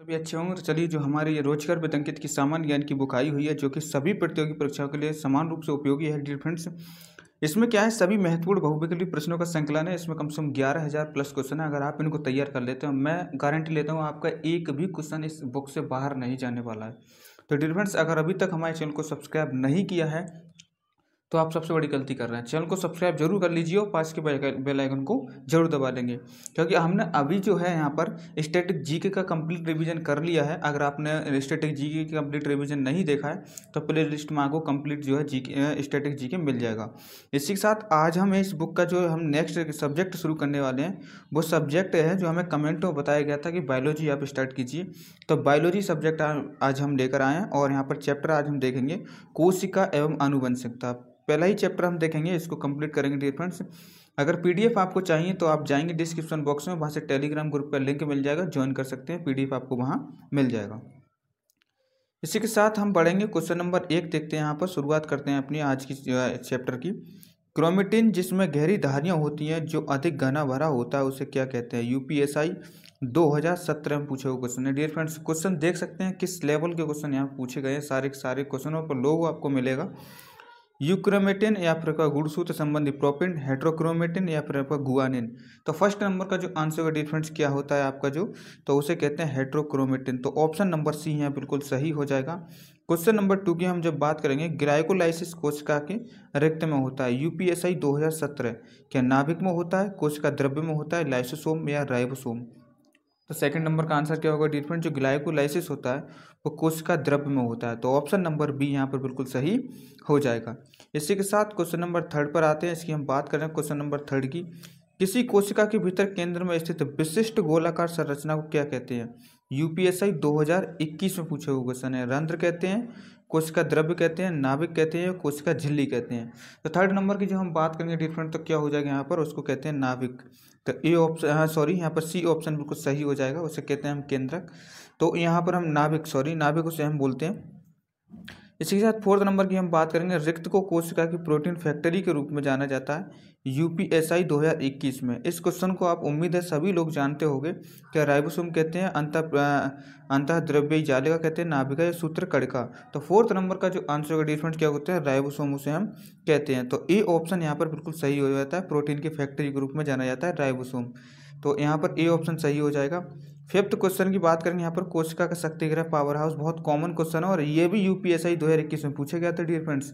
सभी तो अच्छे होंगे तो चलिए जो हमारे ये रोजगार बेतंकित की सामान्य ज्ञान की बुक आई हुई है जो कि सभी प्रतियोगी परीक्षाओं के लिए समान रूप से उपयोगी है डियर फ्रेंड्स इसमें क्या है सभी महत्वपूर्ण बहुविकल्पी प्रश्नों का संकलन है इसमें कम से कम ग्यारह हज़ार प्लस क्वेश्चन है अगर आप इनको तैयार कर लेते हो मैं गारंटी लेता हूँ आपका एक भी क्वेश्चन इस बुक से बाहर नहीं जाने वाला है तो डियर फ्रेंड्स अगर अभी तक हमारे चैनल को सब्सक्राइब नहीं किया है तो आप सबसे बड़ी गलती कर रहे हैं चैनल को सब्सक्राइब जरूर कर लीजिए और पास के बेल आइकन को जरूर दबा देंगे क्योंकि हमने अभी जो है यहाँ पर स्टेटिक जीके का कंप्लीट रिवीजन कर लिया है अगर आपने स्टेटिक जीके का कंप्लीट रिवीजन नहीं देखा है तो प्ले लिस्ट में आपको कंप्लीट जो है जी स्टेटिक जी मिल जाएगा इसी के साथ आज हम इस बुक का जो हम नेक्स्ट सब्जेक्ट शुरू करने वाले हैं वो सब्जेक्ट है जो हमें कमेंट में बताया गया था कि बायोलॉजी आप स्टार्ट कीजिए तो बायोलॉजी सब्जेक्ट आज हम लेकर आए हैं और यहाँ पर चैप्टर आज हम देखेंगे कोशिका एवं आनुवंशिकता पहला ही चैप्टर हम देखेंगे इसको कंप्लीट करेंगे डियर फ्रेंड्स अगर पीडीएफ आपको चाहिए तो आप जाएंगे डिस्क्रिप्शन बॉक्स में वहाँ से टेलीग्राम ग्रुप का लिंक मिल जाएगा ज्वाइन कर सकते हैं पीडीएफ आपको वहाँ मिल जाएगा इसी के साथ हम बढ़ेंगे क्वेश्चन नंबर एक देखते हैं यहाँ पर शुरुआत करते हैं अपनी आज की चैप्टर की क्रोमेटिन जिसमें गहरी धारियाँ होती हैं जो अधिक घना भरा होता है उसे क्या कहते हैं यू पी में पूछे हुए क्वेश्चन है डियर फ्रेंड्स क्वेश्चन देख सकते हैं किस लेवल के क्वेश्चन यहाँ पूछे गए हैं सारे सारे क्वेश्चनों पर लोग आपको मिलेगा यूक्रोमेटिन या फिर आपका गुड़सूत्र संबंधी प्रोपिन हेट्रोक्रोमेटिन या फिर आपका गुआनिन तो फर्स्ट नंबर का जो आंसर का डिफरेंस क्या होता है आपका जो तो उसे कहते हैं हेट्रोक्रोमेटिन तो ऑप्शन नंबर सी यहाँ बिल्कुल सही हो जाएगा क्वेश्चन नंबर टू की हम जब बात करेंगे ग्लाइकोलाइसिस कोशिका के रक्त में होता है यूपीएसआई 2017 क्या नाभिक में होता है कोशिका द्रव्य में होता है लाइसोसोम या राइबोसोम तो सेकंड नंबर का आंसर क्या होगा डिफरेंट जो ग्लाइकोलाइसिस होता है वो कोशिका द्रव्य में होता है तो ऑप्शन नंबर बी यहाँ पर बिल्कुल सही हो जाएगा इसी के साथ क्वेश्चन नंबर थर्ड पर आते हैं इसकी हम बात करें क्वेश्चन नंबर थर्ड की किसी कोशिका के भीतर केंद्र में स्थित विशिष्ट गोलाकार संरचना को क्या कहते हैं यूपीएसआई 2021 में पूछे हुए क्वेश्चन है रंध्र कहते हैं कोशिका द्रव्य कहते हैं नाभिक कहते हैं कोशिका झिल्ली कहते हैं तो थर्ड नंबर की जो हम बात करेंगे डिफरेंट तो क्या हो जाएगा यहाँ पर उसको कहते हैं नाभिक तो ए ऑप्शन सॉरी यहाँ पर सी ऑप्शन बिल्कुल सही हो जाएगा उसे कहते हैं हम केंद्रक तो यहाँ पर हम नाभिक सॉरी नाभिक उसे हम बोलते हैं इसी के साथ फोर्थ नंबर की हम बात करेंगे रिक्त को कोशिका की प्रोटीन फैक्ट्री के रूप में जाना जाता है यूपीएसआई 2021 में इस क्वेश्चन को आप उम्मीद है सभी लोग जानते होंगे क्या राइबोसोम कहते हैं अंत अंत द्रव्य जालिका कहते हैं नाभिका या सूत्र कड़का तो फोर्थ नंबर का जो आंसर होगा डिफरेंट क्या होता है राइबोसोम उसे हम कहते हैं तो ए ऑप्शन यहाँ पर बिल्कुल सही हो जाता है प्रोटीन की फैक्ट्री के रूप में जाना जाता है राइबोसोम तो यहाँ पर ए ऑप्शन सही हो जाएगा फिफ्थ क्वेश्चन की बात करेंगे यहाँ पर कोशिका का शक्तिग्रह पावर हाउस बहुत कॉमन क्वेश्चन है और ये भी यूपीएसआई इक्कीस में पूछा गया था डियर फ्रेंड्स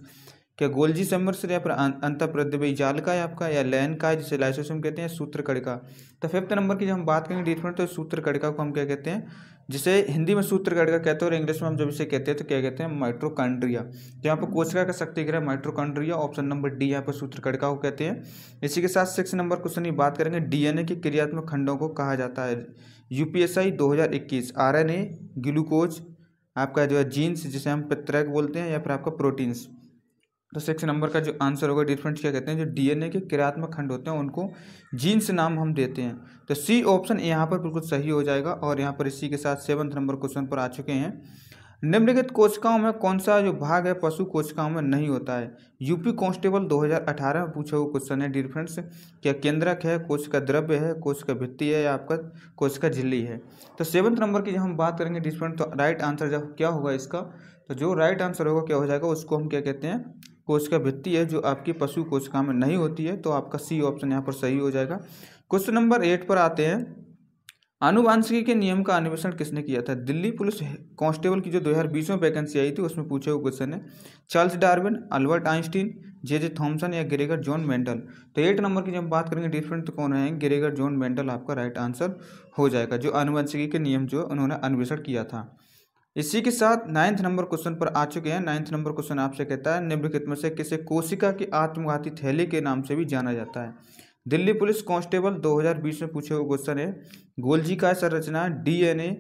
क्या गोलजी समर्सर या फिर अं-, अंतप्रद्रवी जाल का है आपका या लैन का है जिसे लाइसोसम कहते हैं सूत्र कड़का तो फिफ्थ नंबर की जब हम बात करेंगे डियर फ्रेंड्स तो सूत्र कड़का को हम क्या कहते हैं जिसे हिंदी में सूत्र कहते हैं और इंग्लिश में हम जब इसे कहते हैं तो क्या कहते हैं माइट्रोकांड्रिया तो यहाँ पर कोशिका का शक्ति ग्रह माइट्रोकांड्रिया ऑप्शन नंबर डी यहाँ पर सूत्र गड़का को कहते हैं इसी के साथ सिक्स नंबर क्वेश्चन की बात करेंगे डीएनए के क्रियात्मक खंडों को कहा जाता है यूपीएसआई 2021 आरएनए ग्लूकोज आपका जो है जीन्स जिसे हम पेत्रैक बोलते हैं या फिर आपका प्रोटीन्स तो सिक्स नंबर का जो आंसर होगा डिफरेंट क्या कहते हैं जो डीएनए के क्रियात्मक खंड होते हैं उनको जीन्स नाम हम देते हैं तो सी ऑप्शन यहाँ पर बिल्कुल सही हो जाएगा और यहाँ पर इसी के साथ सेवन्थ नंबर क्वेश्चन पर आ चुके हैं निम्नलिखित कोशिकाओं में कौन सा जो भाग है पशु कोशिकाओं में नहीं होता है यूपी कांस्टेबल 2018 में पूछा हुआ क्वेश्चन है डियर क्या केंद्रक है कोशिका द्रव्य है कोशिका भित्ती है या आपका कोशिका झिल्ली है तो सेवन्थ नंबर की जब हम बात करेंगे डिफरेंट तो राइट आंसर जब क्या होगा इसका तो जो राइट आंसर होगा क्या हो जाएगा उसको हम क्या कहते हैं कोशिका भित्ति है जो आपकी पशु कोशिका में नहीं होती है तो आपका सी ऑप्शन यहाँ पर सही हो जाएगा क्वेश्चन नंबर एट पर आते हैं अनुवांशिकी के नियम का अन्वेषण किसने किया था दिल्ली पुलिस कांस्टेबल की जो 2020 में वैकेंसी आई थी उसमें पूछे हुए क्वेश्चन है Charles Darwin Albert Einstein J J Thomson या ग्रेगर जॉन मेंडल तो एट नंबर की जब बात करेंगे डिफरेंट तो कौन है ग्रेगर जॉन मेंडल आपका राइट आंसर हो जाएगा जो अनुवांशिकी के नियम जो उन्होंने अन्वेषण किया था इसी के साथ नाइन्थ नंबर क्वेश्चन पर आ चुके हैं नाइन्थ नंबर क्वेश्चन आपसे कहता है निम्नलिखित में से किसे कोशिका की आत्मघाती थैली के नाम से भी जाना जाता है दिल्ली पुलिस कांस्टेबल 2020 में पूछे हुए क्वेश्चन है गोलजी का संरचना डीएनए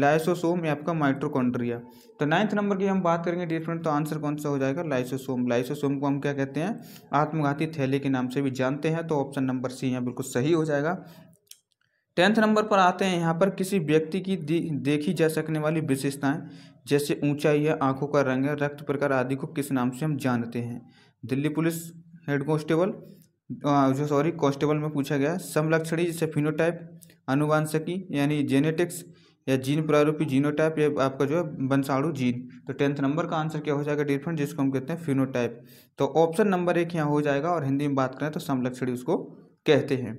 लाइसोसोम या आपका माइट्रोकॉन्ड्रिया तो नाइन्थ नंबर की हम बात करेंगे डिफरेंट तो आंसर कौन सा हो जाएगा लाइसोसोम लाइसोसोम को हम क्या कहते हैं आत्मघाती थैली के नाम से भी जानते हैं तो ऑप्शन नंबर सी यहाँ बिल्कुल सही हो जाएगा टेंथ नंबर पर आते हैं यहाँ पर किसी व्यक्ति की देखी जा सकने वाली विशेषताएं जैसे ऊंचाई है आंखों का रंग है रक्त प्रकार आदि को किस नाम से हम जानते हैं दिल्ली पुलिस हेड कॉन्स्टेबल जो सॉरी कॉन्स्टेबल में पूछा गया समलक्षणी जैसे फिनोटाइप अनुवांशिकी यानी जेनेटिक्स या जीन प्रारूपी जीनोटाइप या आपका जो है बंसाड़ू जीन तो टेंथ नंबर का आंसर क्या हो जाएगा डिफरेंट जिसको हम कहते हैं फिनोटाइप तो ऑप्शन नंबर एक यहाँ हो जाएगा और हिंदी में बात करें तो समलक्षणी उसको कहते हैं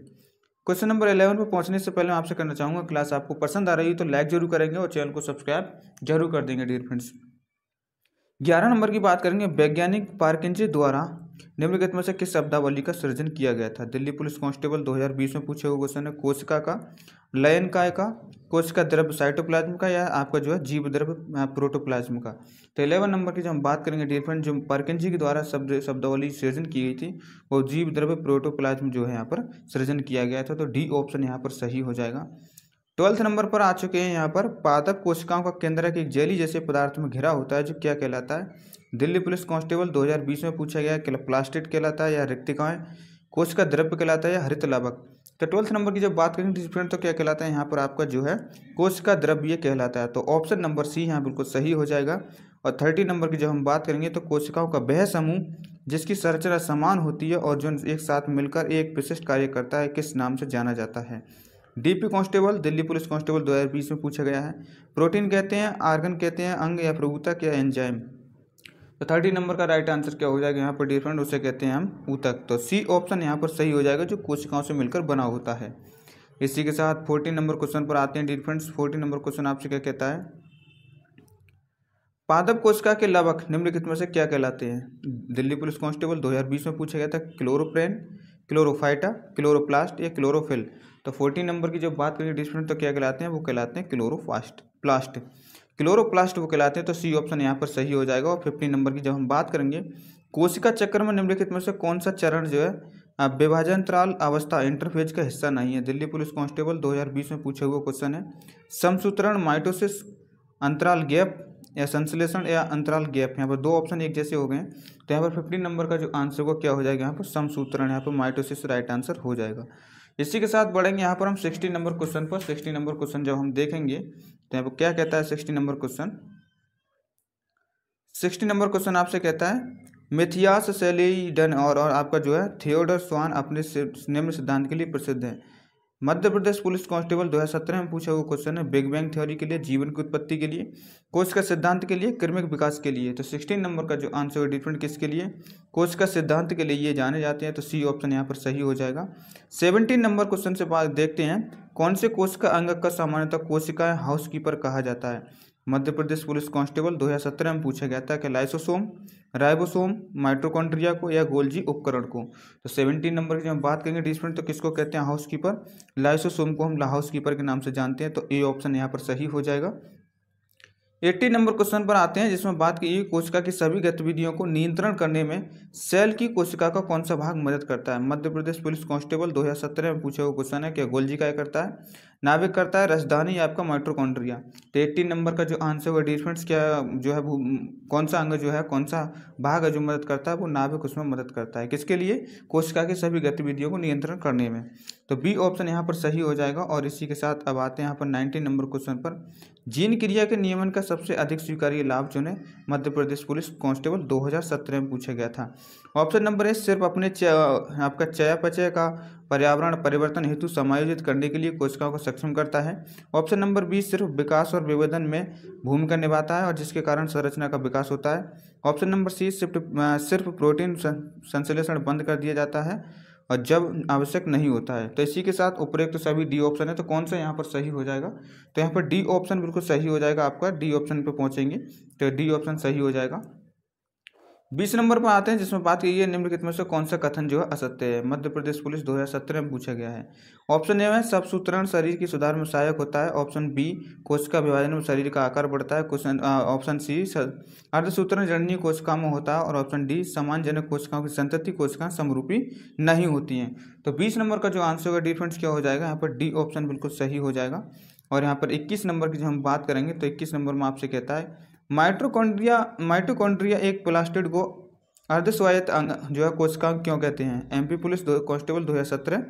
क्वेश्चन नंबर इलेवन पर पहुंचने से पहले मैं आपसे करना चाहूंगा क्लास आपको पसंद आ रही है तो लाइक जरूर करेंगे और चैनल को सब्सक्राइब जरूर कर देंगे डियर फ्रेंड्स ग्यारह नंबर की बात करेंगे वैज्ञानिक पार्किंजे द्वारा निम्नलिखित में से किस शब्दावली का सृजन किया गया था दिल्ली पुलिस कांस्टेबल 2020 में पूछे हुए क्वेश्चन है कोशिका का लयन काय का कोश का द्रव साइटोप्लाज्म का या आपका जो है जीव द्रव्य प्रोटोप्लाज्म का तो इलेवन नंबर की जो हम बात करेंगे डिफरेंट जो पर्किन जी के द्वारा शब्द शब्दावली सृजन की गई थी वो जीव द्रव्य प्रोटोप्लाज्म जो है यहाँ पर सृजन किया गया था तो डी ऑप्शन यहाँ पर सही हो जाएगा ट्वेल्थ नंबर पर आ चुके हैं यहाँ पर पादप कोशिकाओं का केंद्र एक जेली जैसे पदार्थ में घिरा होता है जो क्या कहलाता है दिल्ली पुलिस कांस्टेबल 2020 में पूछा गया प्लास्टिक कहलाता है या रिक्तिकाएँ कोशिका का द्रव्य कहलाता है या हरित लाभक तो ट्वेल्थ नंबर की जब बात करें डिफरेंट तो, तो क्या कहलाता है यहाँ पर आपका जो है कोश का द्रव्य कहलाता है तो ऑप्शन नंबर सी यहाँ बिल्कुल सही हो जाएगा और थर्टी नंबर की जब हम बात करेंगे तो कोशिकाओं का वह समूह जिसकी संरचना समान होती है और जो एक साथ मिलकर एक विशिष्ट कार्य करता है किस नाम से जाना जाता है DP constable Delhi police constable 2020 में पूछा गया है प्रोटीन कहते हैं आर्गन कहते हैं अंग या प्रभुता क्या एंजाइम तो थर्टी नंबर का राइट आंसर क्या हो जाएगा यहाँ पर डिफरेंट उसे कहते हैं हम ऊतक तो सी ऑप्शन यहाँ पर सही हो जाएगा जो कोशिकाओं से मिलकर बना होता है इसी के साथ फोर्टीन नंबर क्वेश्चन पर आते हैं डिफरेंट्स फोर्टीन नंबर क्वेश्चन आपसे क्या कहता है पादप कोशिका के लवक निम्नलिखित में से क्या कहलाते हैं दिल्ली पुलिस कांस्टेबल 2020 में पूछा गया था क्लोरोप्रेन क्लोरोफाइटा क्लोरोप्लास्ट या क्लोरोफिल तो फोर्टीन नंबर की जब बात करिए डिस्प्रेंट तो क्या कहलाते हैं वो कहलाते हैं क्लोरोफास्ट प्लास्ट क्लोरोप्लास्ट वो कहलाते हैं तो सी ऑप्शन यहाँ पर सही हो जाएगा और फिफ्टीन नंबर की जब हम बात करेंगे कोशिका चक्र में निम्नलिखित में से कौन सा चरण जो है विभाजनत्राल अवस्था इंटरफेज का हिस्सा नहीं है दिल्ली पुलिस कांस्टेबल 2020 में पूछे हुए क्वेश्चन है समसूत्रण माइटोसिस अंतराल गैप या संश्लेषण या अंतराल गैप यहाँ पर दो ऑप्शन एक जैसे हो गए तो यहाँ पर फिफ्टीन नंबर का जो आंसर होगा क्या हो जाएगा यहाँ पर समसूत्रण यहाँ पर माइटोसिस राइट आंसर हो जाएगा इसी के साथ बढ़ेंगे यहाँ पर हम सिक्सटी नंबर क्वेश्चन पर सिक्सटी नंबर क्वेश्चन जब हम देखेंगे तो यहाँ पर क्या कहता है sixty number question sixty number question आपसे कहता है मिथियास सेलीडन और, और आपका जो है थियोडर स्वान अपने निम्न सिद्धांत के लिए प्रसिद्ध है मध्य प्रदेश पुलिस कांस्टेबल 2017 में पूछा हुआ क्वेश्चन है बिग बैंग थ्योरी के लिए जीवन की उत्पत्ति के लिए कोश का सिद्धांत के लिए क्रमिक विकास के लिए तो 16 नंबर का जो आंसर है डिफरेंट किसके लिए कोश का सिद्धांत के लिए ये जाने जाते हैं तो सी ऑप्शन यहाँ पर सही हो जाएगा 17 नंबर क्वेश्चन से देखते हैं कौन से कोश का अंग का सामान्यतः कोशिकाएं हाउस कीपर कहा जाता है मध्य प्रदेश पुलिस कांस्टेबल 2017 में पूछा गया था कि लाइसोसोम राइबोसोम माइट्रोकॉन्ट्रिया को या गोल्जी उपकरण को तो सेवनटीन नंबर की जब बात करेंगे डिस्प्रिंट तो किसको कहते हैं हाउस कीपर लाइसोसोम को हम हाउस कीपर के नाम से जानते हैं तो ए ऑप्शन यहाँ पर सही हो जाएगा एट्टी नंबर क्वेश्चन पर आते हैं जिसमें बात की कोशिका की सभी गतिविधियों को नियंत्रण करने में सेल की कोशिका का कौन सा भाग मदद करता है मध्य प्रदेश पुलिस कांस्टेबल 2017 में पूछे हुए क्वेश्चन है क्या गोलजी का करता है नाभिक करता है रसधानी आपका माइट्रोकॉन्ड्रिया तो एट्टीन नंबर का जो आंसर है डी क्या जो है कौन सा अंग जो है कौन सा भाग है जो मदद करता है वो नाभिक उसमें मदद करता है किसके लिए कोशिका की सभी गतिविधियों को नियंत्रण करने में तो बी ऑप्शन यहाँ पर सही हो जाएगा और इसी के साथ अब आते हैं यहाँ पर नाइनटीन नंबर क्वेश्चन पर जीन क्रिया के नियमन का सबसे अधिक स्वीकार्य लाभ जो है मध्य प्रदेश पुलिस कांस्टेबल 2017 में पूछा गया था ऑप्शन नंबर ए सिर्फ अपने आपका चयापचय का पर्यावरण परिवर्तन हेतु समायोजित करने के लिए कोशिकाओं को सक्षम करता है ऑप्शन नंबर बी सिर्फ विकास और विभेदन में भूमिका निभाता है और जिसके कारण संरचना का विकास होता है ऑप्शन नंबर सी सिर्फ सिर्फ प्रोटीन संश्लेषण बंद कर दिया जाता है और जब आवश्यक नहीं होता है तो इसी के साथ उपरोक्त तो सभी डी ऑप्शन है तो कौन सा यहाँ पर सही हो जाएगा तो यहाँ पर डी ऑप्शन बिल्कुल सही हो जाएगा आपका डी ऑप्शन पर पहुँचेंगे तो डी ऑप्शन सही हो जाएगा बीस नंबर पर आते हैं जिसमें बात की है निम्नलिखित में से कौन सा कथन जो है असत्य है मध्य प्रदेश पुलिस 2017 में पूछा गया है ऑप्शन ए में सबसूत्रण शरीर की सुधार में सहायक होता है ऑप्शन बी कोशिका विभाजन में शरीर का आकार बढ़ता है क्वेश्चन ऑप्शन सी अर्धसूत्रण जननीय कोशिका में होता है और ऑप्शन डी समानजनक कोशिकाओं की संतति कोशिका समरूपी नहीं होती हैं तो बीस नंबर का जो आंसर होगा डिफ्रेंस क्या हो जाएगा यहाँ पर डी ऑप्शन बिल्कुल सही हो जाएगा और यहाँ पर इक्कीस नंबर की जो हम बात करेंगे तो इक्कीस नंबर में आपसे कहता है माइट्रोकॉन्ड्रिया माइट्रोकॉन्ड्रिया एक प्लास्टिड को अर्धस्वायत्त अंग जो है कोशिकांग क्यों कहते हैं एमपी पुलिस कांस्टेबल दो हज़ार सत्रह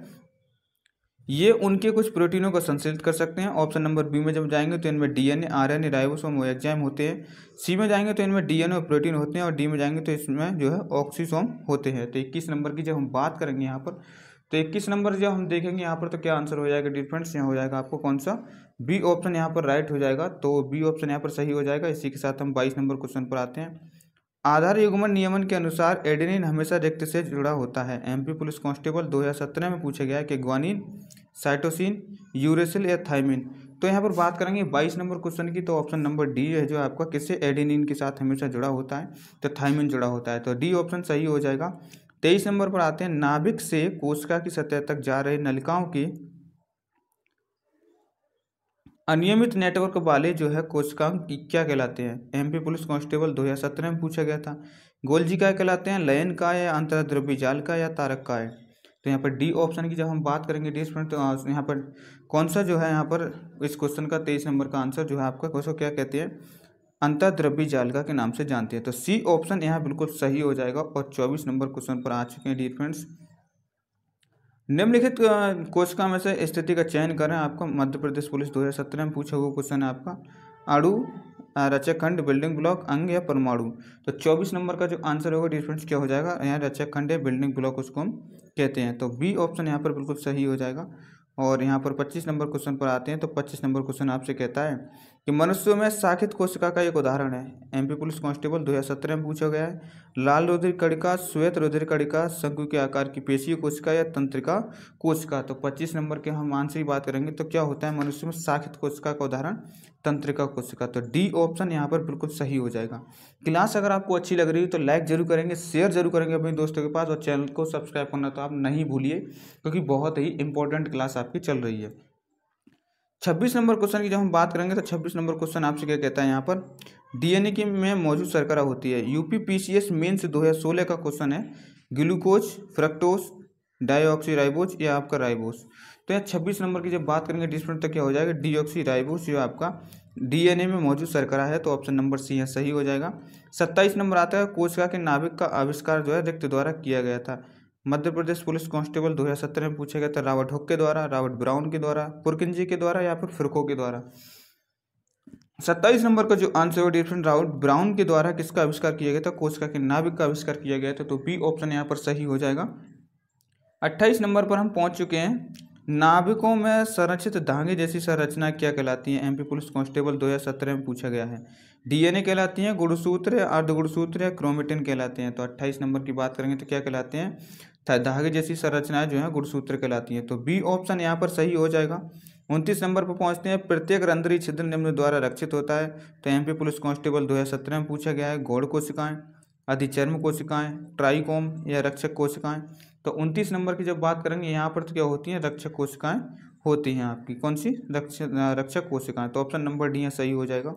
ये उनके कुछ प्रोटीनों को संश्लेषित कर सकते हैं ऑप्शन नंबर बी में जब जाएंगे तो इनमें डीएनए आरएनए राइबोसोम और एग्जाम होते हैं सी में जाएंगे तो इनमें डीएनए और प्रोटीन होते हैं और डी में जाएंगे तो इसमें जो है ऑक्सीसोम होते हैं तो इक्कीस नंबर की जब हम बात करेंगे यहाँ पर तो इक्कीस नंबर जब हम देखेंगे यहाँ पर तो क्या आंसर हो जाएगा डिफ्रेंस यहाँ हो जाएगा आपको कौन सा बी ऑप्शन यहाँ पर राइट हो जाएगा तो बी ऑप्शन यहाँ पर सही हो जाएगा इसी के साथ हम बाईस नंबर क्वेश्चन पर आते हैं आधार युगमन नियमन के अनुसार एडेनिन हमेशा रिक्त से जुड़ा होता है एमपी पुलिस कांस्टेबल 2017 में पूछा गया है कि ग्वानिन साइटोसिन यूरेसिल या थाइमिन तो यहाँ पर बात करेंगे 22 नंबर क्वेश्चन की तो ऑप्शन नंबर डी है जो आपका किससे एडेनिन के साथ हमेशा जुड़ा होता है तो थाइमिन जुड़ा होता है तो डी ऑप्शन सही हो जाएगा तेईस नंबर पर आते हैं नाभिक से कोशिका की सतह तक जा रहे नलिकाओं की अनियमित नेटवर्क वाले जो है कोशिकांग क्या कहलाते हैं एमपी पुलिस कांस्टेबल 2017 में पूछा गया था गोल जी काय कहलाते हैं लयन का है या अंतरद्रव्य जाल का या तारक का है तो यहाँ पर डी ऑप्शन की जब हम बात करेंगे डी स्टूडेंट तो यहाँ पर कौन सा जो है यहाँ पर इस क्वेश्चन का तेईस नंबर का आंसर जो है आपका क्वेश्चन क्या कहते हैं अंतरद्रव्य का के नाम से जानते हैं तो सी ऑप्शन यहाँ बिल्कुल सही हो जाएगा और चौबीस नंबर क्वेश्चन पर आ चुके हैं डी फ्रेंड्स निम्नलिखित कोशिका में से स्थिति का चयन करें आपको मध्य प्रदेश पुलिस 2017 में पूछा हुआ क्वेश्चन है आपका आड़ू रचाखंड बिल्डिंग ब्लॉक अंग या परमाणु तो 24 नंबर का जो आंसर होगा डिफरेंस क्या हो जाएगा यहाँ रचाखंड या बिल्डिंग ब्लॉक उसको हम कहते हैं तो बी ऑप्शन यहाँ पर बिल्कुल सही हो जाएगा और यहाँ पर पच्चीस नंबर क्वेश्चन पर आते हैं तो पच्चीस नंबर क्वेश्चन आपसे कहता है कि मनुष्यों में शाखित कोशिका का एक उदाहरण है एमपी पुलिस कांस्टेबल 2017 में पूछा गया है लाल रुधिर कड़िका श्वेत रुधिर कड़िका शंकु के आकार की पेशी कोशिका या तंत्रिका कोशिका तो 25 नंबर के हम आंसर की बात करेंगे तो क्या होता है मनुष्य में शाखित कोशिका का उदाहरण तंत्रिका कोशिका तो डी ऑप्शन यहाँ पर बिल्कुल सही हो जाएगा क्लास अगर आपको अच्छी लग रही है तो लाइक जरूर करेंगे शेयर जरूर करेंगे अपने दोस्तों के पास और चैनल को सब्सक्राइब करना तो आप नहीं भूलिए क्योंकि बहुत ही इंपॉर्टेंट क्लास आपकी चल रही है छब्बीस नंबर क्वेश्चन की जब हम बात करेंगे तो छब्बीस नंबर क्वेश्चन आपसे क्या कहता है यहाँ पर डीएनए की में मौजूद सरकरा होती है यूपी पीसीएस मेन से सोलह का क्वेश्चन है ग्लूकोज फ्रक्टोज राइबोज या आपका राइबोस तो यहाँ छब्बीस नंबर की जब बात करेंगे डिस्प्रेंट तक क्या हो जाएगा राइबोस जो आपका डीएनए में मौजूद सरकरा है तो ऑप्शन नंबर सी यहाँ सही हो जाएगा सत्ताईस नंबर आता है कोशिका के नाभिक का आविष्कार जो है रिक्त द्वारा किया गया था मध्य प्रदेश पुलिस कांस्टेबल 2017 में पूछा गया था रावट हुक के द्वारा रावट ब्राउन के द्वारा पुरकिन जी के द्वारा या फिर फिरको के द्वारा सत्ताईस नंबर का जो आंसर है डिफरेंट रावट ब्राउन के द्वारा किसका आविष्कार किया गया था कोचका के नाभिक का आविष्कार किया गया था तो बी ऑप्शन यहाँ पर सही हो जाएगा अट्ठाईस नंबर पर हम पहुँच चुके हैं नाभिकों में संरक्षित धागे जैसी संरचना क्या कहलाती है एमपी पुलिस कांस्टेबल 2017 में पूछा गया है डीएनए कहलाती हैं गुणसूत्र अर्धगुणसूत्र या क्रोमेटिन कहलाते हैं तो अट्ठाईस नंबर की बात करेंगे तो क्या कहलाते हैं तथा धागे जैसी संरचनाएं जो है गुणसूत्र कहलाती हैं तो बी ऑप्शन यहाँ पर सही हो जाएगा उनतीस नंबर पर पहुंचते हैं प्रत्येक रंध्री छिद्र निम्न द्वारा रक्षित होता है तो एम पी पुलिस कांस्टेबल 2017 में पूछा गया है गौड़ कोशिकाएं अधिचर्म कोशिकाएं ट्राईकोम या रक्षक कोशिकाएं तो उनतीस नंबर की जब बात करेंगे यहाँ पर तो क्या होती हैं रक्षक कोशिकाएं होती हैं आपकी कौन सी रक्षक रक्षक कोशिकाएं तो ऑप्शन नंबर डी है सही हो जाएगा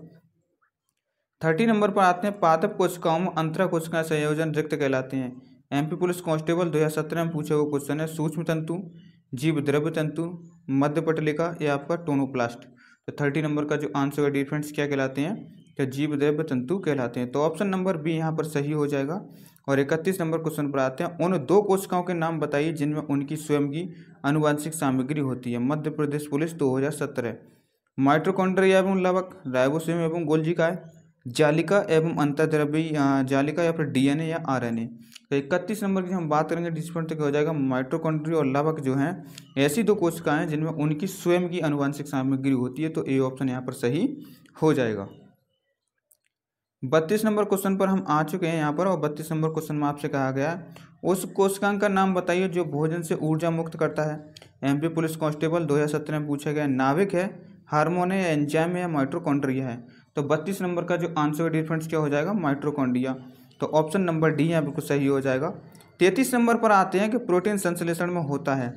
थर्टी नंबर पर आते हैं पादप कोशिकाओं में अंतरा कोशिकाएं संयोजन रिक्त कहलाते हैं एमपी पुलिस कांस्टेबल 2017 में पूछे हुए क्वेश्चन है सूक्ष्म तंतु जीव द्रव्य तंतु मध्य पटलिका या आपका टोनोप्लास्ट तो थर्टी नंबर का जो आंसर है डिफ्रेंस क्या कहलाते हैं क्या तो जीव द्रव्य तंतु कहलाते हैं तो ऑप्शन नंबर बी यहाँ पर सही हो जाएगा और इकतीस नंबर क्वेश्चन पर आते हैं उन दो कोशिकाओं के नाम बताइए जिनमें उनकी स्वयं की अनुवांशिक सामग्री होती है मध्य प्रदेश पुलिस दो हज़ार सत्रह माइट्रोकॉन्ड्रिया एवं लवक राइबोसोम एवं गोलजी का है जालिका एवं अंतरद्रव्य जालिका या फिर डीएनए या आरएनए तो इकतीस नंबर की हम बात करेंगे डिस्पॉइंट तक हो जाएगा माइट्रोकॉन्ड्री और लाभक जो हैं ऐसी दो कोशिकाएं हैं जिनमें उनकी स्वयं की अनुवांशिक सामग्री होती है तो ए ऑप्शन यहाँ पर सही हो जाएगा बत्तीस नंबर क्वेश्चन पर हम आ चुके हैं यहाँ पर और बत्तीस नंबर क्वेश्चन में आपसे कहा गया उस कोशिकांग का नाम बताइए जो भोजन से ऊर्जा मुक्त करता है एमपी पुलिस कांस्टेबल 2017 में पूछा गया नाविक है हार्मोन है एंजाइम है माइट्रोकॉन्ड्रिया है तो बत्तीस नंबर का जो आंसर है फ्रेंड्स क्या हो जाएगा माइट्रोकॉन्डिया तो ऑप्शन नंबर डी यहाँ बिल्कुल सही हो जाएगा तैतीस नंबर पर आते हैं कि प्रोटीन संश्लेषण में होता है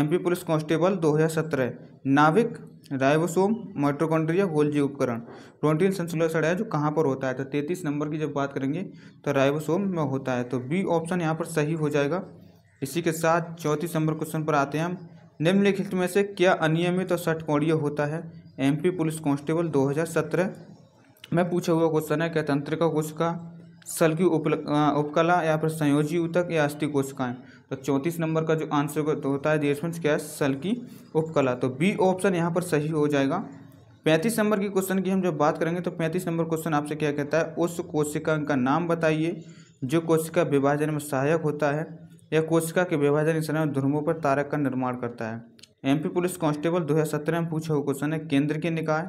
एमपी पुलिस कांस्टेबल 2017 नाविक राइबोसोम माइट्रोकॉन्ड्रिया गोल्जी उपकरण प्रोटीन संश्लेषण है जो कहाँ पर होता है तो तैतीस नंबर की जब बात करेंगे तो राइबोसोम में होता है तो बी ऑप्शन यहाँ पर सही हो जाएगा इसी के साथ चौंतीस नंबर क्वेश्चन पर आते हैं हम निम्नलिखित में से क्या अनियमित और षटकोणीय होता है एमपी पुलिस कांस्टेबल 2017 मैं पूछा हुआ क्वेश्चन है क्या तंत्रिका कोशिका सल की उप उपकला या फिर संयोजी ऊतक या अस्थि कोशिकाएं तो चौंतीस नंबर का जो आंसर तो होता है देश क्या है सल की उपकला तो बी ऑप्शन यहाँ पर सही हो जाएगा पैंतीस नंबर की क्वेश्चन की हम जब बात करेंगे तो पैंतीस नंबर क्वेश्चन आपसे क्या कहता है उस कोशिका का नाम बताइए जो कोशिका विभाजन में सहायक होता है या कोशिका के विभाजन के समय ध्रुवों पर तारक का निर्माण करता है एमपी पुलिस कांस्टेबल 2017 में पूछा हुआ क्वेश्चन है केंद्र के निकाय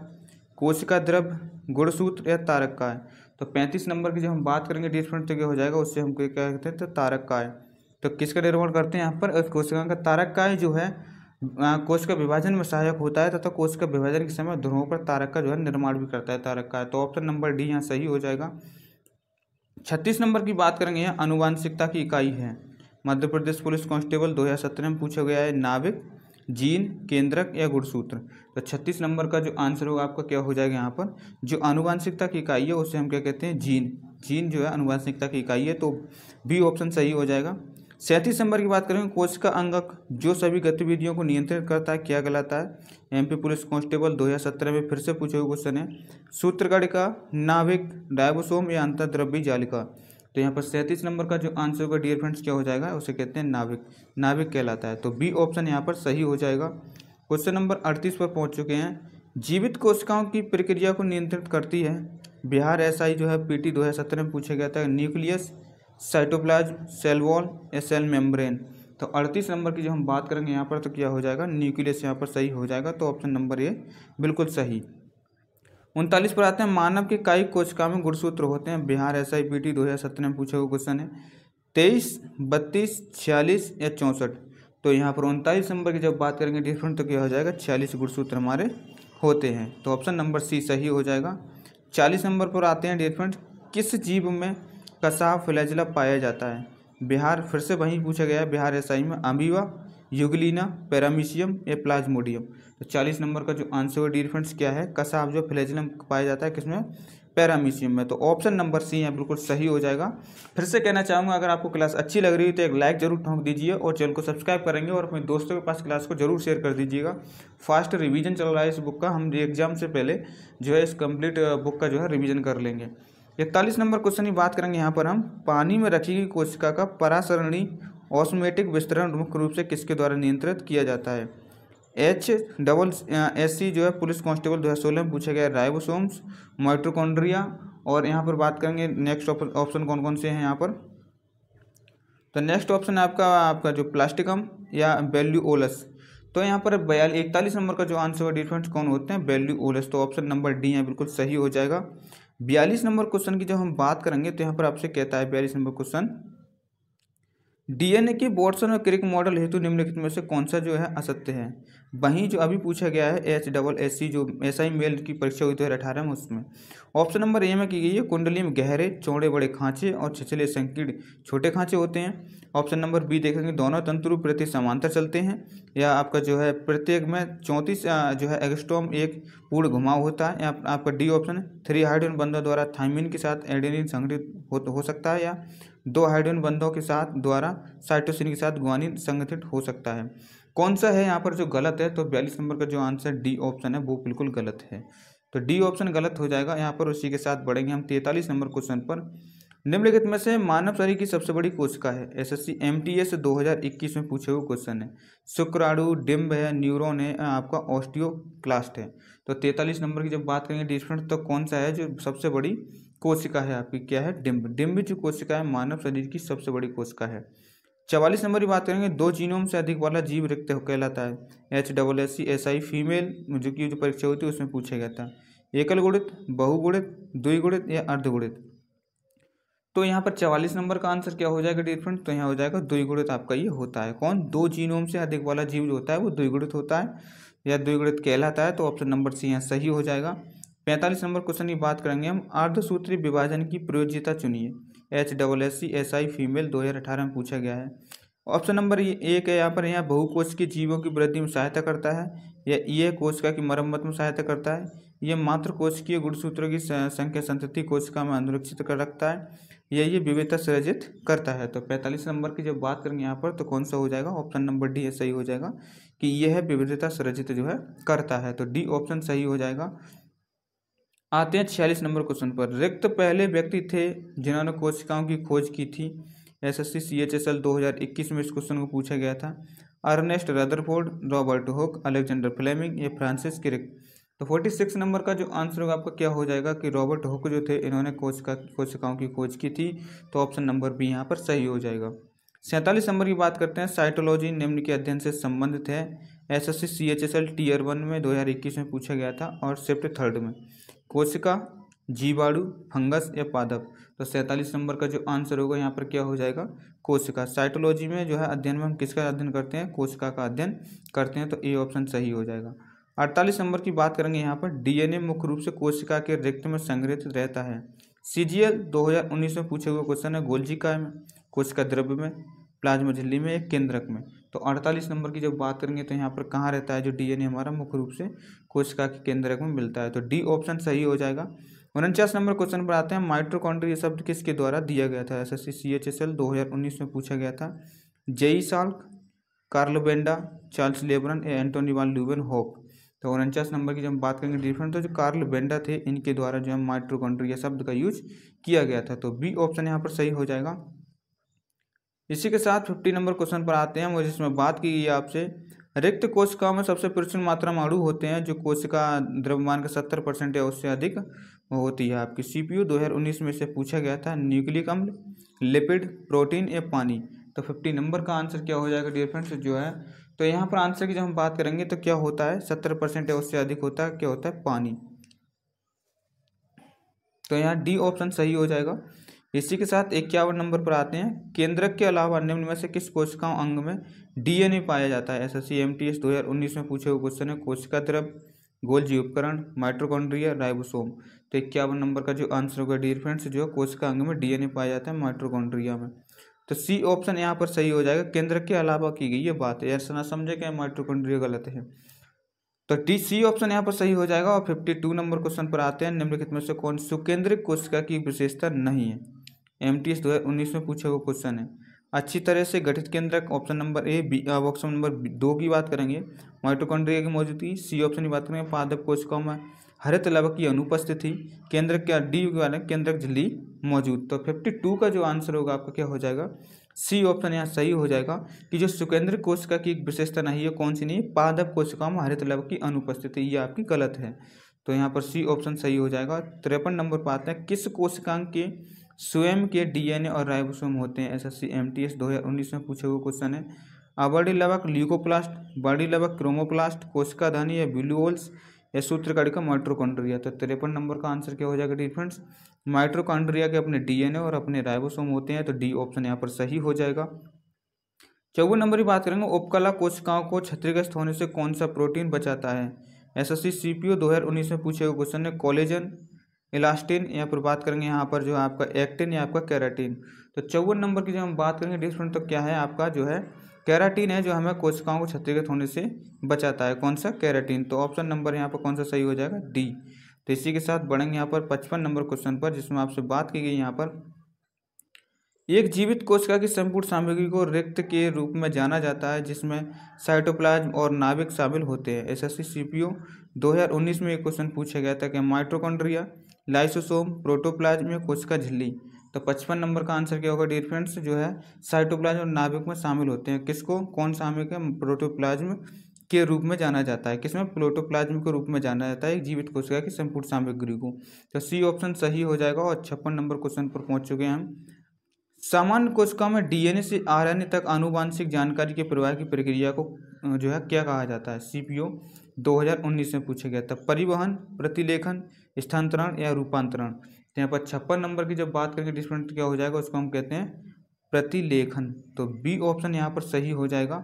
कोशिका द्रव्य गुणसूत्र या तारक का है तो पैंतीस नंबर की जब हम बात करेंगे डिफरेंट तो हो जाएगा उससे हम क्या कहते हैं तो तारक का है तो किसका निर्माण करते हैं यहाँ पर कोशिका का तारक का है जो है कोश का विभाजन में सहायक होता है तथा तो कोश का विभाजन के समय ध्रुवों पर तारक का जो है निर्माण भी करता है तारक का तो ऑप्शन नंबर डी यहाँ सही हो जाएगा छत्तीस नंबर की बात करेंगे यहाँ अनुवांशिकता की इकाई है मध्य प्रदेश पुलिस कांस्टेबल 2017 में पूछा गया है नाविक जीन केंद्रक या गुणसूत्र तो छत्तीस नंबर का जो आंसर होगा आपका क्या हो जाएगा यहाँ पर जो आनुवांशिकता की इकाई है उसे हम क्या कहते हैं जीन जीन जो है अनुवांशिकता की इकाई है तो बी ऑप्शन सही हो जाएगा सैंतीस नंबर की बात करेंगे कोशिका अंगक जो सभी गतिविधियों को नियंत्रित करता है क्या कहलाता है एमपी पुलिस कांस्टेबल 2017 में फिर से पूछे हुए क्वेश्चन है सूत्रगढ़ का नाभिक डायबोसोम या अंतर्द्रव्य जालिका तो यहाँ पर सैंतीस नंबर का जो आंसर होगा डियर फ्रेंड्स क्या हो जाएगा उसे कहते हैं नाविक नाविक कहलाता है तो बी ऑप्शन यहाँ पर सही हो जाएगा क्वेश्चन नंबर अड़तीस पर पहुँच चुके हैं जीवित कोशिकाओं की प्रक्रिया को नियंत्रित करती है बिहार एस जो है पी टी में पूछा गया था न्यूक्लियस साइटोप्लाज सेल वॉल या सेल मेम्ब्रेन तो अड़तीस नंबर की जो हम बात करेंगे यहाँ पर तो क्या हो जाएगा न्यूक्लियस यहाँ पर सही हो जाएगा तो ऑप्शन नंबर ए बिल्कुल सही उनतालीस पर आते हैं मानव के कई कोशिका में गुणसूत्र होते हैं Bihar S I P T दो हज़ार सत्रह में पूछे हुए क्वेश्चन है तेईस बत्तीस छियालीस या चौंसठ तो यहाँ पर उनतालीस नंबर की जब बात करेंगे डिफरेंट तो क्या हो जाएगा छियालीस गुणसूत्र हमारे होते हैं तो ऑप्शन नंबर सी सही हो जाएगा चालीस नंबर पर आते हैं डिफरेंट किस जीव में कसा फ्लैजला पाया जाता है बिहार फिर से वहीं पूछा गया है बिहार एस में अम्बीवा युगलिना पैरामीशियम या प्लाज्मोडियम तो चालीस नंबर का जो आंसर है डियर क्या है कसा जो फ्लेजलम पाया जाता है किसमें पैरामीशियम में तो ऑप्शन नंबर सी यहाँ बिल्कुल सही हो जाएगा फिर से कहना चाहूँगा अगर आपको क्लास अच्छी लग रही है तो एक लाइक जरूर ठोंक दीजिए और चैनल को सब्सक्राइब करेंगे और अपने दोस्तों के पास क्लास को जरूर शेयर कर दीजिएगा फास्ट रिवीजन चल रहा है इस बुक का हम एग्जाम से पहले जो है इस कंप्लीट बुक का जो है रिविजन कर लेंगे इकतालीस नंबर क्वेश्चन की बात करेंगे यहाँ पर हम पानी में रखी गई कोशिका का परासरणी ऑस्मेटिक विस्तरण मुख्य रूप से किसके द्वारा नियंत्रित किया जाता है एच डबल एस सी जो है पुलिस कांस्टेबल दो में पूछा गया राइबोसोम्स माइट्रोकॉन्ड्रिया और यहाँ पर बात करेंगे नेक्स्ट ऑप्शन कौन कौन से हैं यहाँ पर तो नेक्स्ट ऑप्शन है आपका आपका जो प्लास्टिकम या बेल्यूओलस तो यहाँ पर बयाल इकतालीस नंबर का जो आंसर है डिफरेंस कौन होते हैं बेल्यूओलस तो ऑप्शन नंबर डी है बिल्कुल सही हो जाएगा बयालीस नंबर क्वेश्चन की जब हम बात करेंगे तो यहाँ पर आपसे कहता है बयालीस नंबर क्वेश्चन डीएनए के बोर्डसन और क्रिक मॉडल हेतु निम्नलिखित में से कौन सा जो है असत्य है वहीं जो अभी पूछा गया है एच डबल एस सी जो एस आई मेल की परीक्षा हुई दो हज़ार अठारह में उसमें ऑप्शन नंबर ए में की गई है कुंडली में गहरे चौड़े बड़े खांचे और छिछले संकीर्ण छोटे खांचे होते हैं ऑप्शन नंबर बी देखेंगे दोनों तंत्रु प्रति समांतर चलते हैं या आपका जो है प्रत्येक में चौंतीस जो है एगस्टोम एक पूर्ण घुमाव होता है या आपका डी ऑप्शन थ्री हाइड्रोन बंधों द्वारा थाइमिन के साथ एडेनिन संगठित हो, हो सकता है या दो हाइड्रोजन बंधों के साथ द्वारा साइटोसिन के साथ ग्वानिन संगठित हो सकता है कौन सा है यहाँ पर जो गलत है तो बयालीस नंबर का जो आंसर डी ऑप्शन है वो बिल्कुल गलत है तो डी ऑप्शन गलत हो जाएगा यहाँ पर उसी के साथ बढ़ेंगे हम तैंतालीस नंबर क्वेश्चन पर निम्नलिखित में से मानव शरीर की सबसे बड़ी कोशिका है एसएससी एमटीएस 2021 में पूछे हुए क्वेश्चन है शुक्राणु डिम्ब है न्यूरोन है आपका ऑस्टियोक्लास्ट है तो तैंतालीस नंबर की जब बात करेंगे डिफरेंट तो कौन सा है जो सबसे बड़ी कोशिका है आपकी क्या है डिम्ब डिम्ब जो कोशिका है मानव शरीर की सबसे बड़ी कोशिका है चवालीस नंबर की बात करेंगे दो जीनोम से अधिक वाला जीव रिक्त कहलाता है H double S C S I female जो कि जो परीक्षा होती है उसमें पूछा गया था एकल गुणित बहुगुणित द्विगुणित या अर्धगुणित तो यहाँ पर चवालीस नंबर का आंसर क्या हो जाएगा डिफरेंट फ्रेंड तो यहाँ हो जाएगा द्विगुणित आपका ये होता है कौन दो जीनोम से अधिक वाला जीव जो होता है वो द्विगुणित होता है या द्विगुणित कहलाता है तो ऑप्शन नंबर सी यहाँ सही हो जाएगा पैंतालीस नंबर क्वेश्चन की बात करेंगे हम अर्धसूत्री विभाजन की प्रयोज्यता चुनिए H double S C S I female दो हज़ार अठारह में पूछा गया है ऑप्शन नंबर एक है यहाँ पर यहाँ बहुकोश के जीवों की वृद्धि में सहायता करता है या ये कोशिका की मरम्मत में सहायता करता है यह मात्र कोशिकीय गुणसूत्रों की संख्या संतति कोशिका में अनुरक्षित कर रखता है या ये विविधता सृजित करता है तो पैंतालीस नंबर की जब बात करेंगे यहाँ पर तो कौन सा हो जाएगा ऑप्शन नंबर डी सही हो जाएगा कि यह विविधता सृजित जो है करता है तो डी ऑप्शन सही हो जाएगा आते हैं छियालीस नंबर क्वेश्चन पर रिक्त पहले व्यक्ति थे जिन्होंने कोशिकाओं की खोज की थी S S C C H S L दो हज़ार इक्कीस में इस क्वेश्चन को पूछा गया था Ernest Rutherford Robert Hooke Alexander Fleming या फ्रांसिस क्रिक तो फोर्टी सिक्स नंबर का जो आंसर होगा आपका क्या हो जाएगा कि रॉबर्ट हुक जो थे इन्होंने कोशिका कोशिकाओं की खोज की थी तो ऑप्शन नंबर बी यहाँ पर सही हो जाएगा सैंतालीस नंबर की बात करते हैं साइटोलॉजी निम्न के अध्ययन से संबंधित है S S C C H S L tier one में दो हज़ार इक्कीस में पूछा गया था और शिफ्ट थर्ड में कोशिका जीवाणु फंगस या पादप तो सैंतालीस नंबर का जो आंसर होगा यहाँ पर क्या हो जाएगा कोशिका साइटोलॉजी में जो है अध्ययन में हम किसका अध्ययन करते हैं कोशिका का अध्ययन करते हैं तो ए ऑप्शन सही हो जाएगा अड़तालीस नंबर की बात करेंगे यहाँ पर डीएनए मुख्य रूप से कोशिका के रिक्त में संग्रहित रहता है सी जी एल दो हजार उन्नीस में पूछे हुए क्वेश्चन है गोलजी का में कोशिका द्रव्य में प्लाज्मा झिल्ली में या केंद्रक में तो अड़तालीस नंबर की जब बात करेंगे तो यहाँ पर कहाँ रहता है जो डीएनए हमारा मुख्य रूप से कोशिका के केंद्रक में मिलता है तो डी ऑप्शन सही हो जाएगा उनचास नंबर क्वेश्चन पर आते हैं माइट्रोकॉन्ड्री शब्द किसके द्वारा दिया गया था S S C H S L दो हज़ार उन्नीस में पूछा गया था J E Salk Carl Benda Charles Laveran A Antonie van ल्यूबन होक तो उनचास नंबर की जब बात करेंगे डिफरेंट तो जो कार्ल बेंडा थे इनके द्वारा जो है माइट्रोकॉन्ड्रिया शब्द का यूज किया गया था तो बी ऑप्शन यहाँ पर सही हो जाएगा इसी के साथ फिफ्टी नंबर क्वेश्चन पर आते हैं और जिसमें बात की गई आपसे रिक्त कोशिकाओं में सबसे प्रचुर मात्रा में अणु होते हैं जो कोशिका द्रव्यमान का सत्तर परसेंट या उससे अधिक होती है आपकी सी पी दो हज़ार उन्नीस में से पूछा गया था न्यूक्लिक अम्ल लिपिड प्रोटीन या पानी तो फिफ्टी नंबर का आंसर क्या हो जाएगा डियर फ्रेंड्स जो है तो यहाँ पर आंसर की जब हम बात करेंगे तो क्या होता है सत्तर परसेंट या उससे अधिक होता है क्या होता है पानी तो यहाँ डी ऑप्शन सही हो जाएगा इसी के साथ इक्यावन नंबर पर आते हैं केंद्रक के अलावा निम्न में से किस कोशिकाओं अंग में डीएनए पाया जाता है एसएससी एमटीएस 2019 में पूछे हुए क्वेश्चन है कोशिका द्रव जी उपकरण माइट्रोकॉन्ड्रिया राइबोसोम तो इक्यावन नंबर का जो आंसर होगा डियर फ्रेंड्स जो कोशिका अंग में डीएनए पाया जाता है माइट्रोकॉन्ड्रिया में तो सी ऑप्शन यहाँ पर सही हो जाएगा केंद्र के अलावा की गई ये बात है ऐसा ना समझे कि माइट्रोकॉन्ड्रिया गलत है तो डी सी ऑप्शन यहाँ पर सही हो जाएगा और फिफ्टी टू नंबर क्वेश्चन पर आते हैं निम्नलिखित में से कौन सुकेंद्रिक कोशिका की विशेषता नहीं है एम टी एस दो हज़ार उन्नीस में पूछा हुआ क्वेश्चन है अच्छी तरह से गठित केंद्रक option number A B option number दो की बात करेंगे माइटोकॉन्ड्रिया की मौजूदगी सी ऑप्शन की बात करेंगे पादप कोशिकाओं में हरित लवक की अनुपस्थिति केंद्र क्या डी के बारे में केंद्रक झिल्ली मौजूद तो फिफ्टी टू का जो आंसर होगा आपका क्या हो जाएगा सी ऑप्शन यहाँ सही हो जाएगा कि जो सुकेंद्र कोशिका की एक विशेषता नहीं है कौन सी नहीं पादप कोशिकाओं में हरित लवक की अनुपस्थिति ये आपकी गलत है तो यहाँ पर सी ऑप्शन सही हो जाएगा तिरपन नंबर पर आते हैं किस कोशिकांग के स्वयं के डीएनए और राइबोसोम होते हैं SSC C M T S दो हज़ार उन्नीस में पूछे हुए क्वेश्चन है आबड़ी लवक ल्यूकोप्लास्ट बड़ी लवक क्रोमोप्लास्ट कोशिका धनी या ब्लूओल्स या सूत्रकड़ी का माइट्रोकॉन्ड्रिया तो तिरपन नंबर का आंसर क्या हो जाएगा डिफ्रेंड्स माइट्रोकॉन्ड्रिया के अपने डीएनए और अपने राइबोसोम होते हैं तो डी ऑप्शन यहाँ पर सही हो जाएगा चौवन नंबर की बात करेंगे उपकला कोशिकाओं को क्षतिग्रस्त होने से कौन सा प्रोटीन बचाता है S S C C P O दो हज़ार उन्नीस में पूछे हुए क्वेश्चन है कॉलेजन इलास्टिन या फिर बात करेंगे यहाँ पर जो है आपका एक्टिन या आपका कैराटीन तो चौवन नंबर की जब हम बात करेंगे डियर स्टूडेंट तो क्या है आपका जो है कैराटीन है जो हमें कोशिकाओं को क्षतिग्रस्त होने से बचाता है कौन सा कैराटीन तो ऑप्शन नंबर यहाँ पर कौन सा सही हो जाएगा डी तो इसी के साथ बढ़ेंगे यहाँ पर पचपन नंबर क्वेश्चन पर जिसमें आपसे बात की गई यहाँ पर एक जीवित कोशिका की संपूर्ण सामग्री को रिक्त के रूप में जाना जाता है जिसमें साइटोप्लाज्म और नाभिक शामिल होते हैं एसएससी सीपीओ 2019 में एक क्वेश्चन पूछा गया था कि माइट्रोकॉन्ड्रिया लाइसोसोम प्रोटोप्लाज्म या कोशिका झिल्ली तो पचपन नंबर का आंसर क्या होगा डियर फ्रेंड्स जो है साइटोप्लाज्म और नाभिक में शामिल होते हैं किसको कौन सा है प्रोटोप्लाज्म के रूप में जाना जाता है किसमें प्लोटोप्लाज्म के रूप में जाना जाता है जीवित कोशिका की संपूर्ण सामग्री को तो सी ऑप्शन सही हो जाएगा और छप्पन नंबर क्वेश्चन पर पहुंच चुके हैं हम सामान्य कोशिका में डीएनए से आरएनए तक आनुवांशिक जानकारी के प्रवाह की प्रक्रिया को जो है क्या कहा जाता है सीपीओ 2019 में पूछा गया था परिवहन प्रतिलेखन स्थानांतरण या रूपांतरण तो यहाँ पर छप्पन नंबर की जब बात करके डिस्प्रिंट क्या हो जाएगा उसको हम कहते हैं प्रतिलेखन तो बी ऑप्शन यहाँ पर सही हो जाएगा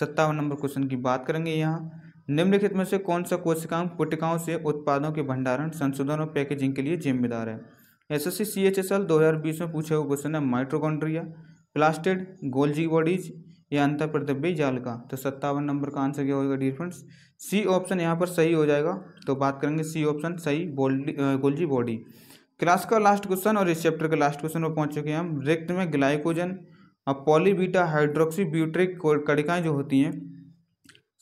सत्तावन नंबर क्वेश्चन की बात करेंगे यहाँ निम्नलिखित में से कौन सा कोशिकांग पुटिकाओं से उत्पादों के भंडारण संशोधन और पैकेजिंग के लिए जिम्मेदार है S S C C H S L दो हज़ार बीस में पूछे हुए क्वेश्चन है माइट्रोकॉन्ड्रिया प्लास्टिड गोल्जी बॉडीज या अंतर प्रतिबी जाल का तो सत्तावन नंबर का आंसर क्या होगा डियर सी ऑप्शन यहाँ पर सही हो जाएगा तो बात करेंगे सी ऑप्शन सही बोल्डी गोल्जी बॉडी क्लास का लास्ट क्वेश्चन और इस चैप्टर का लास्ट क्वेश्चन पर पहुँच चुके हैं हम रिक्त में ग्लाइकोजन और पॉलीबीटा हाइड्रोक्सी ब्यूट्रिक कड़िकाएँ जो होती हैं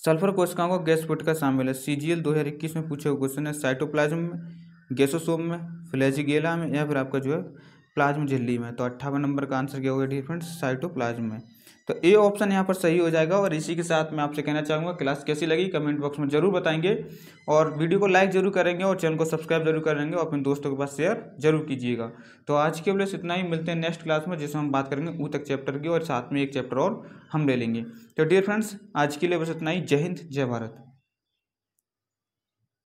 सल्फर कोशिकाओं का गैस का शामिल है सी जी एल दो हज़ार इक्कीस में पूछे हुए क्वेश्चन है साइटोप्लाज्म में गैसोसोम में फ्लैजिगेला में या फिर आपका जो है प्लाज्म झिल्ली में तो अट्ठावन नंबर का आंसर क्या होगा डिफरेंट साइटोप्लाज्म में तो ए ऑप्शन यहाँ पर सही हो जाएगा और इसी के साथ मैं आपसे कहना चाहूँगा क्लास कैसी लगी कमेंट बॉक्स में जरूर बताएंगे और वीडियो को लाइक जरूर करेंगे और चैनल को सब्सक्राइब जरूर करेंगे और अपने दोस्तों के पास शेयर जरूर कीजिएगा तो आज के लिए इतना ही मिलते हैं नेक्स्ट क्लास में जिसमें हम बात करेंगे ऊ तक चैप्टर की और साथ में एक चैप्टर और हम ले लेंगे तो डियर फ्रेंड्स आज के लिए बस इतना ही जय हिंद जय भारत